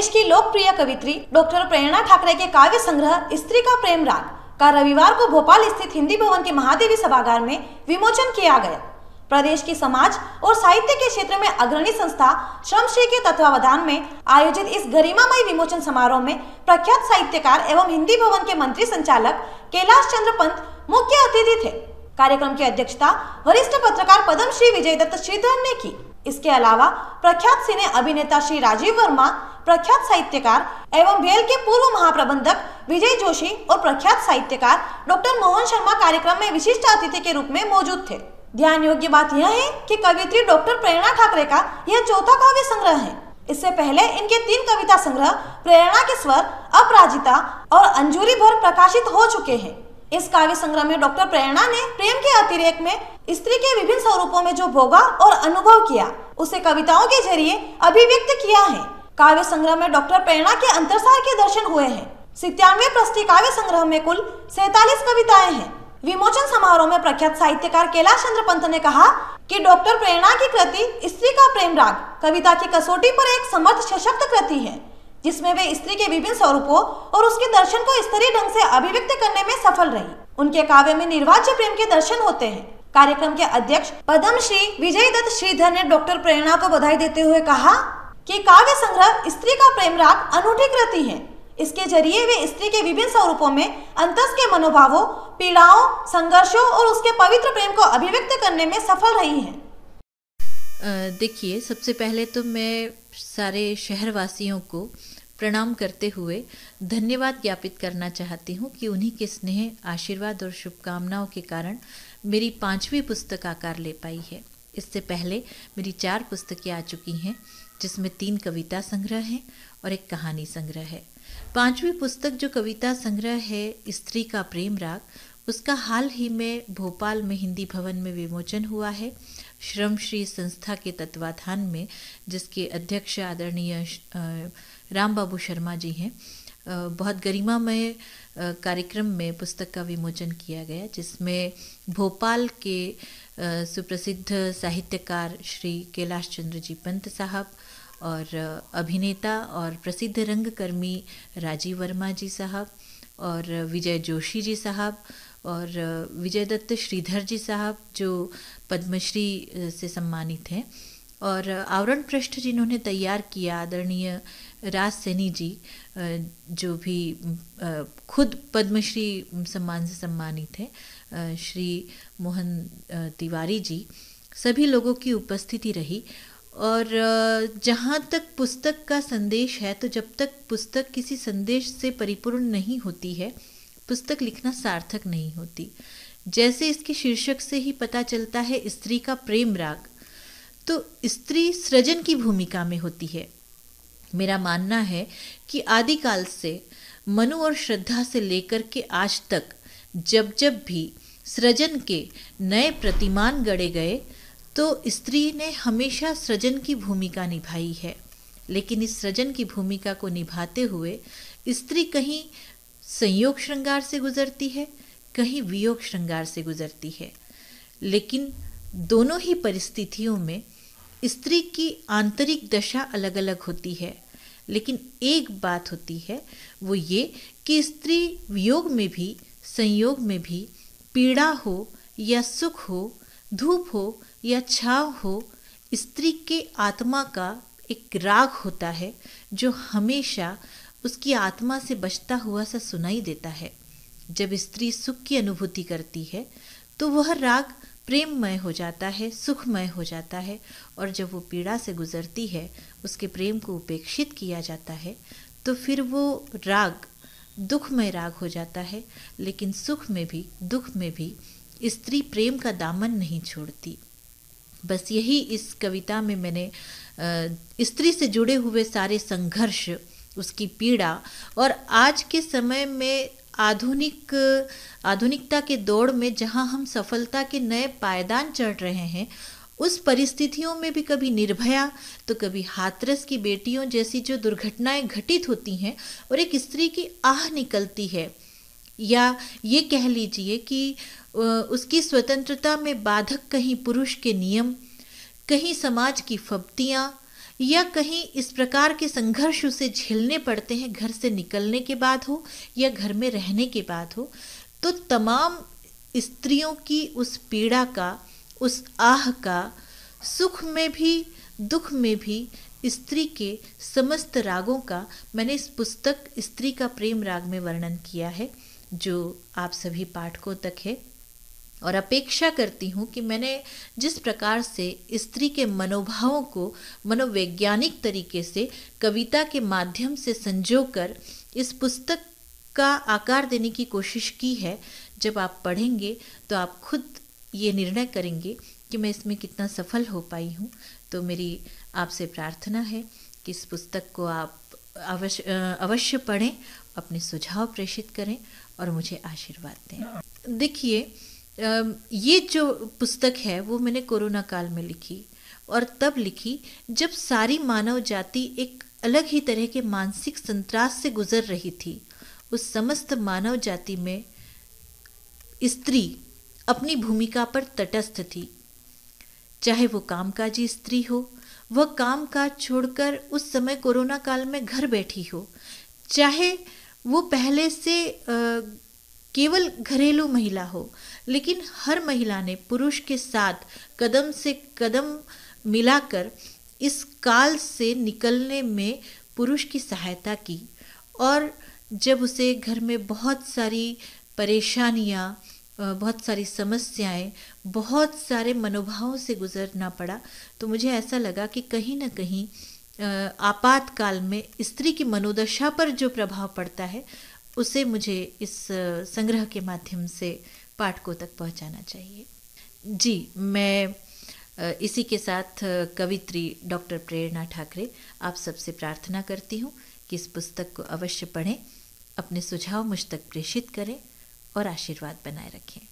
देश की लोकप्रिय कवित्री डॉक्टर प्रेरणा ठाकरे के काव्य संग्रह स्त्री का प्रेम राग का रविवार को भोपाल स्थित हिंदी भवन के महादेवी सभागार में विमोचन किया गया प्रदेश की समाज और साहित्य के क्षेत्र में अग्रणी संस्था श्रमश्री के तत्वावधान में आयोजित इस गरिमामय विमोचन समारोह में प्रख्यात साहित्यकार एवं हिंदी भवन के मंत्री संचालक कैलाश चंद्र पंत मुख्य अतिथि थे कार्यक्रम की अध्यक्षता वरिष्ठ पत्रकार पद्मश्री विजय दत्त श्रीधर ने की इसके अलावा प्रख्यात सिने अभिनेता श्री राजीव वर्मा प्रख्यात साहित्यकार एवं भेल के पूर्व महाप्रबंधक विजय जोशी और प्रख्यात साहित्यकार डॉक्टर मोहन शर्मा कार्यक्रम में विशिष्ट अतिथि के रूप में मौजूद थे ध्यान योग्य बात यह है कि कवित्री डॉक्टर प्रेरणा ठाकरे का यह चौथा काव्य संग्रह है इससे पहले इनके तीन कविता संग्रह प्रेरणा के स्वर अपराजिता और अंजूरी भर प्रकाशित हो चुके हैं इस काव्य संग्रह में डॉक्टर प्रेरणा ने प्रेम के अतिरेक में स्त्री के विभिन्न स्वरूपों में जो भोगा और अनुभव किया उसे कविताओं के जरिए अभिव्यक्त किया है काव्य संग्रह में डॉक्टर प्रेरणा के अंतरसार के दर्शन हुए हैं सितानवे प्रस्ती काव्य संग्रह में कुल सैतालीस कविताएं हैं विमोचन समारोह में प्रख्यात साहित्यकार कैलाश चंद्र पंत ने कहा कि डॉक्टर प्रेरणा की कृति स्त्री का प्रेम राग कविता की कसौटी पर एक समर्थ सशक्त कृति है जिसमें वे स्त्री के विभिन्न स्वरूपों और उसके दर्शन को स्तरीय ढंग से अभिव्यक्त करने में सफल रही उनके काव्य में निर्वाच्य प्रेम के दर्शन होते हैं कार्यक्रम के अध्यक्ष पद्म श्री विजय दत्त श्रीधर ने डॉक्टर प्रेरणा को बधाई देते हुए कहा कि काव्य संग्रह स्त्री का प्रेम राग अनूठी कृति है इसके जरिए वे स्त्री के विभिन्न स्वरूपों में अंतस के मनोभावों पीड़ाओं संघर्षों और उसके पवित्र प्रेम को अभिव्यक्त करने में सफल रही हैं। देखिए सबसे पहले तो मैं सारे शहरवासियों को प्रणाम करते हुए धन्यवाद ज्ञापित करना चाहती हूँ कि उन्हीं के स्नेह आशीर्वाद और शुभकामनाओं के कारण मेरी पांचवी पुस्तक आकार ले पाई है इससे पहले मेरी चार पुस्तकें आ चुकी हैं जिसमें तीन कविता संग्रह हैं और एक कहानी संग्रह है पांचवी पुस्तक जो कविता संग्रह है स्त्री का प्रेम राग उसका हाल ही में भोपाल में हिंदी भवन में विमोचन हुआ है श्रमश्री संस्था के तत्वाधान में जिसके अध्यक्ष आदरणीय राम बाबू शर्मा जी हैं बहुत गरिमामय कार्यक्रम में पुस्तक का विमोचन किया गया जिसमें भोपाल के सुप्रसिद्ध साहित्यकार श्री कैलाश चंद्र जी पंत साहब और अभिनेता और प्रसिद्ध रंगकर्मी राजीव वर्मा जी साहब और विजय जोशी जी साहब और विजयदत्त श्रीधर जी साहब जो पद्मश्री से सम्मानित हैं और आवरण पृष्ठ जिन्होंने तैयार किया आदरणीय राज सैनी जी जो भी खुद पद्मश्री सम्मान से सम्मानित हैं श्री मोहन तिवारी जी सभी लोगों की उपस्थिति रही और जहाँ तक पुस्तक का संदेश है तो जब तक पुस्तक किसी संदेश से परिपूर्ण नहीं होती है पुस्तक लिखना सार्थक नहीं होती जैसे इसके शीर्षक से ही पता चलता है स्त्री का प्रेम राग तो स्त्री सृजन की भूमिका में होती है मेरा मानना है कि आदिकाल से मनु और श्रद्धा से लेकर के आज तक जब जब भी सृजन के नए प्रतिमान गढ़े गए तो स्त्री ने हमेशा सृजन की भूमिका निभाई है लेकिन इस सृजन की भूमिका को निभाते हुए स्त्री कहीं संयोग श्रृंगार से गुजरती है कहीं वियोग श्रृंगार से गुजरती है लेकिन दोनों ही परिस्थितियों में स्त्री की आंतरिक दशा अलग अलग होती है लेकिन एक बात होती है वो ये कि स्त्री वियोग में भी संयोग में भी पीड़ा हो या सुख हो धूप हो या छाव हो स्त्री के आत्मा का एक राग होता है जो हमेशा उसकी आत्मा से बचता हुआ सा सुनाई देता है जब स्त्री सुख की अनुभूति करती है तो वह राग प्रेममय हो जाता है सुखमय हो जाता है और जब वो पीड़ा से गुजरती है उसके प्रेम को उपेक्षित किया जाता है तो फिर वो राग दुखमय राग हो जाता है लेकिन सुख में भी दुख में भी स्त्री प्रेम का दामन नहीं छोड़ती बस यही इस कविता में मैंने स्त्री से जुड़े हुए सारे संघर्ष उसकी पीड़ा और आज के समय में आधुनिक आधुनिकता के दौड़ में जहाँ हम सफलता के नए पायदान चढ़ रहे हैं उस परिस्थितियों में भी कभी निर्भया तो कभी हाथरस की बेटियों जैसी जो दुर्घटनाएं घटित होती हैं और एक स्त्री की आह निकलती है या ये कह लीजिए कि उसकी स्वतंत्रता में बाधक कहीं पुरुष के नियम कहीं समाज की फप्तियाँ या कहीं इस प्रकार के संघर्ष उसे झेलने पड़ते हैं घर से निकलने के बाद हो या घर में रहने के बाद हो तो तमाम स्त्रियों की उस पीड़ा का उस आह का सुख में भी दुख में भी स्त्री के समस्त रागों का मैंने इस पुस्तक स्त्री का प्रेम राग में वर्णन किया है जो आप सभी पाठकों तक है और अपेक्षा करती हूँ कि मैंने जिस प्रकार से स्त्री के मनोभावों को मनोवैज्ञानिक तरीके से कविता के माध्यम से संजोकर इस पुस्तक का आकार देने की कोशिश की है जब आप पढ़ेंगे तो आप खुद ये निर्णय करेंगे कि मैं इसमें कितना सफल हो पाई हूँ तो मेरी आपसे प्रार्थना है कि इस पुस्तक को आप अवश्य अवश्य पढ़ें अपने सुझाव प्रेषित करें और मुझे आशीर्वाद दें हाँ। देखिए ये जो पुस्तक है वो मैंने कोरोना काल में लिखी और तब लिखी जब सारी मानव जाति एक अलग ही तरह के मानसिक संतरास से गुजर रही थी उस समस्त मानव जाति में स्त्री अपनी भूमिका पर तटस्थ थी चाहे वो कामकाजी स्त्री हो वह काम काज छोड़कर उस समय कोरोना काल में घर बैठी हो चाहे वो पहले से आ, केवल घरेलू महिला हो लेकिन हर महिला ने पुरुष के साथ कदम से कदम मिलाकर इस काल से निकलने में पुरुष की सहायता की और जब उसे घर में बहुत सारी परेशानियाँ बहुत सारी समस्याएं बहुत सारे मनोभावों से गुजरना पड़ा तो मुझे ऐसा लगा कि कहीं ना कहीं आपातकाल में स्त्री की मनोदशा पर जो प्रभाव पड़ता है उसे मुझे इस संग्रह के माध्यम से पाठकों तक पहुंचाना चाहिए जी मैं इसी के साथ कवित्री डॉक्टर प्रेरणा ठाकरे आप सबसे प्रार्थना करती हूँ कि इस पुस्तक को अवश्य पढ़ें अपने सुझाव मुझ तक प्रेषित करें और आशीर्वाद बनाए रखें